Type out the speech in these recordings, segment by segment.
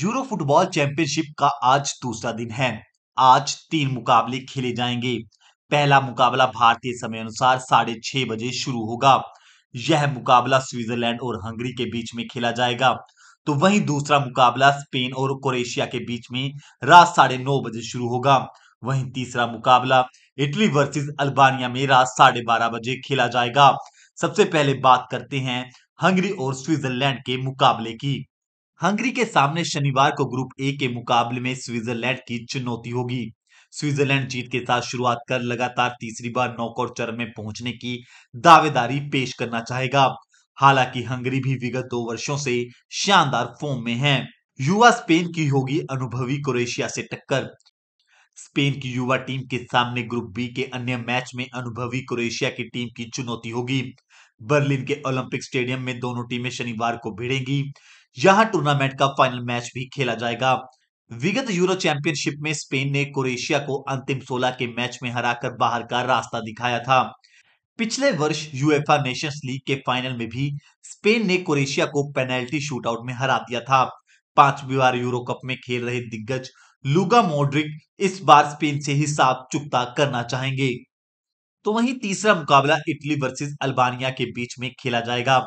euro football championship का आज दूसरा दिन है आज तीन मुकाबले खेले जाएंगे पहला मुकाबला भारतीय समय अनुसार साढ़े छह बजे शुरू होगा यह मुकाबला स्विट्जरलैंड और हंगरी के बीच में खेला जाएगा तो वहीं दूसरा मुकाबला स्पेन और क्रोएशिया के बीच में रात साढ़े नौ बजे शुरू होगा वहीं तीसरा मुकाबला इटली वर्सेस अल्बानिया में रात साढ़े बारह बजे खेला जाएगा सबसे पहले बात करते हैं हंगरी और स्विट्जरलैंड के मुकाबले की हंगरी के सामने शनिवार को ग्रुप ए के मुकाबले में स्विट्जरलैंड की चुनौती होगी स्विट्जरलैंड जीत के साथ शुरुआत कर लगातार तीसरी बार नौकर चरण में पहुंचने की दावेदारी पेश करना चाहेगा हालांकि हंगरी भी विगत दो वर्षों से शानदार फॉर्म में है युवा स्पेन की होगी अनुभवी क्रोएशिया से टक्कर स्पेन की युवा टीम के सामने ग्रुप बी के अन्य मैच में अनुभवी क्रोएशिया की टीम की चुनौती होगी बर्लिन के ओलंपिक स्टेडियम में दोनों टीमें शनिवार को भिड़ेंगी यहां टूर्नामेंट का फाइनल मैच भी खेला जाएगा विगत यूरो चैंपियनशिप में स्पेन ने क्रोएशिया को अंतिम 16 के मैच में हराकर बाहर का रास्ता दिखाया था पिछले वर्ष यूएफा नेशंस लीग के फाइनल में भी स्पेन ने क्रोएशिया को पेनल्टी शूटआउट में हरा दिया था पांचवी बार यूरो कप में खेल रहे दिग्गज लुगा मोड्रिक इस बार स्पेन से ही साफ चुकता करना चाहेंगे तो वहीं तीसरा मुकाबला इटली वर्सेस अल्बानिया के बीच में खेला जाएगा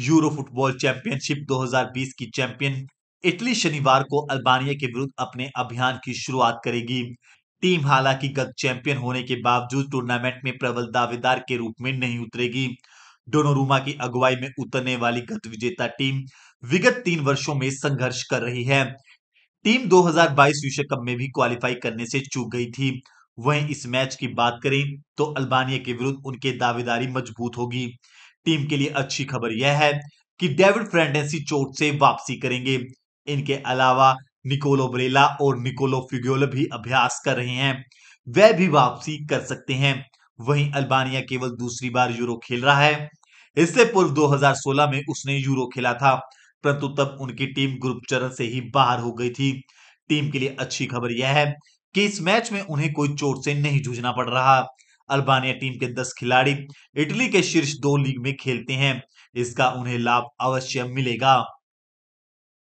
यूरो फुटबॉल चैंपियनशिप 2020 की चैंपियन इटली शनिवार को अल्बानिया के विरुद्ध अपने अभियान की शुरुआत करेगी टीम हालांकि गत चैंपियन होने के बावजूद टूर्नामेंट में प्रबल दावेदार के रूप में नहीं उतरेगी डोनोरुमा की अगुवाई में उतरने वाली गत विजेता टीम विगत तीन वर्षों में संघर्ष कर रही है टीम 2022 विश्व कप में भी क्वालिफाई करने से चूक गई थी वहीं इस मैच की बात करें तो अल्बानिया के विरुद्ध उनके दावेदारी मजबूत होगी टीम के लिए अच्छी खबर यह है कि डेविड फ्रेंडेंसी चोट से वापसी करेंगे इनके अलावा निकोलो बरेला और निकोलो फिग्योल भी अभ्यास कर रहे हैं वे भी वापसी कर सकते हैं वहीं अल्बानिया केवल दूसरी बार यूरो खेल रहा है इससे पूर्व 2016 में उसने यूरो खेला था परंतु तब उनकी टीम ग्रुप चरण से ही बाहर हो गई थी टीम के लिए अच्छी खबर यह है कि इस मैच में उन्हें कोई चोट से नहीं जूझना पड़ रहा अल्बानिया टीम के 10 खिलाड़ी इटली के शीर्ष दो लीग में खेलते हैं इसका उन्हें लाभ अवश्य मिलेगा